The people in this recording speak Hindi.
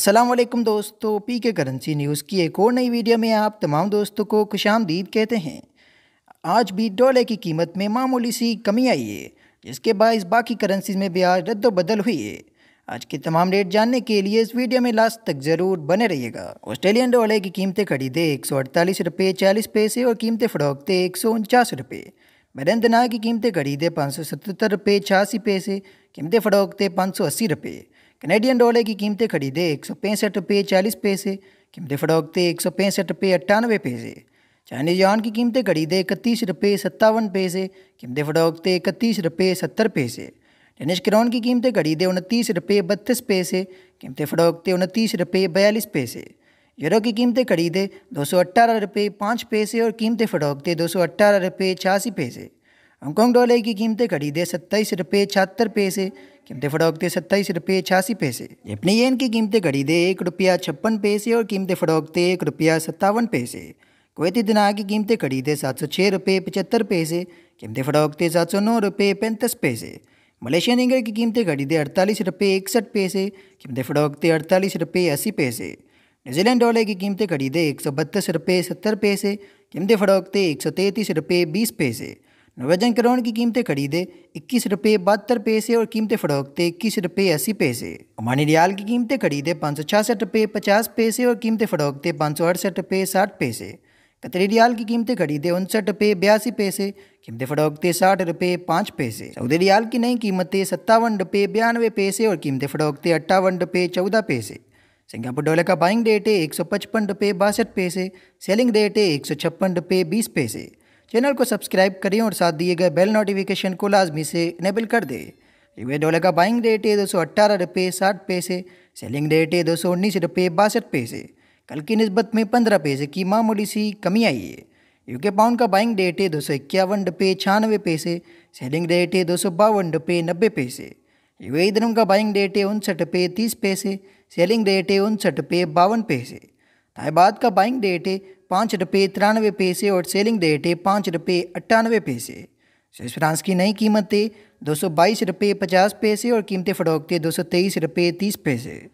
असलम दोस्तों पी के करेंसी न्यूज़ की एक और नई वीडियो में आप तमाम दोस्तों को खुश आमदीद कहते हैं आज भी डॉलर की कीमत में मामूली सी कमी आई है जिसके बायस बाकी करेंसी में ब्याज रद्दबदल हुई है आज के तमाम रेट जानने के लिए इस वीडियो में लास्ट तक ज़रूर बने रहिएगा ऑस्ट्रेलियन डॉलर की कीमतें खरीदे एक सौ अड़तालीस रुपये चालीस पैसे और कीमतें फ़रोखते एक सौ उनचास रुपये बैरन की कीमतें खरीदे पाँच सौ सतहत्तर रुपये छियासी पैसे कीमतें फ़रोखते पाँच सौ अस्सी रुपये कनेडियन डॉलर की कीमतें खरीदे एक सौ पैंसठ रुपये चालीस पैसे कीमतें फड़ोकते एक सौ पैंसठ रुपये अट्ठानवे पैसे चाइनीज यौन की कीमतें खरीदे इकतीस रुपये सत्तावन पैसे कीमतें फटोकते इकतीस रुपये सत्तर पैसे डेनिश क्रोन की कीमतें खरीदे उनतीस रुपये बत्तीस पैसे कीमतें फटोकते उनतीस रुपये बयालीस पैसे यूरो की कीमतें खरीदे दो सौ अट्ठारह रुपये पाँच पैसे और कीमतें फड़ोकते दो सौ अट्ठारह रुपये छियासी पैसे हांगकॉन्ग डॉलर की कीमतें खरीदे सत्ताईस रुपये छिहत्तर पैसे कीमतें फड़ोकते सत्ताईस रुपये छियासी पैसे अपने येन की कीमतें दे एक रुपया छप्पन पैसे और कीमतें फड़ोकते एक रुपया सत्तावन पैसे कुवैती दिना की कीमतें खरीदे सात सौ छः रुपये पचहत्तर पैसे कीमतें फड़ोकते सात सौ नौ रुपये पैंतीस पैसे मलेशियन इंगर की कीमतें दे अड़तालीस रुपये इकसठ पैसे कीमतें फड़ोकते अड़तालीस रुपये अस्सी पैसे न्यूजीलैंड डॉलर की कीमतें खरीदे एक सौ बत्तीस रुपये सत्तर पैसे कीमतें फड़ोकते एक सौ तैंतीस रुपये बीस पैसे वजन करोड़ की कीमतें खरीदे इक्कीस रुपये बहत्तर पैसे और कीमतें फरोखते इक्कीस रुपये अस्सी पैसे अमानी रियाल की कीमतें खरीदे पाँच सौ छियासठ रुपये पचास पैसे और कीमतें फरोखते पाँच सौ अड़सठ रुपये साठ पैसे कतरी रियाल की कीमतें खरीदे उनसठ रुपये बयासी पैसे कीमतें फरोखते साठ रुपये पाँच पैसे सऊदी रियाल की नई कीमतें सत्तावन रुपये बयानवे पैसे और कीमतें फरोखते अट्ठावन रुपये चौदह पैसे सिंगापुर डॉलर का बाइंग रेट है एक सौ पचपन रुपये बासठ पैसे सेलिंग रेट है एक सौ छप्पन रुपये बीस पैसे चैनल को सब्सक्राइब करें और साथ दिए गए बेल नोटिफिकेशन को लाजमी से इनेबल कर दें वे डॉलर का बाइंग रेट है दो सौ अट्ठारह रुपये साठ पैसे सेलिंग रेट है दो सौ उन्नीस रुपये बासठ पैसे कल की नस्बत में पंद्रह पैसे की मामूली सी कमी आई है यूके पाउंड का बाइंग रेट है दो सौ इक्यावन रुपये छियानवे पैसे सेलिंग रेट है दो सौ बावन रुपये नब्बे पैसे यूएई धर्म का बाइंग रेट है उनसठ रुपये तीस पैसे सेलिंग रेट है उनसठ रुपये बावन पैसे ताइबाद का बाइंग रेट है पाँच रुपये तिरानवे पैसे और सेलिंग रेट है पाँच रुपये अट्ठानवे पैसे स्विस फ्रांस की नई कीमतें दो सौ बाईस रुपये पचास पैसे और कीमतें फ़रोख्तें दो सौ तेईस रुपये तीस पैसे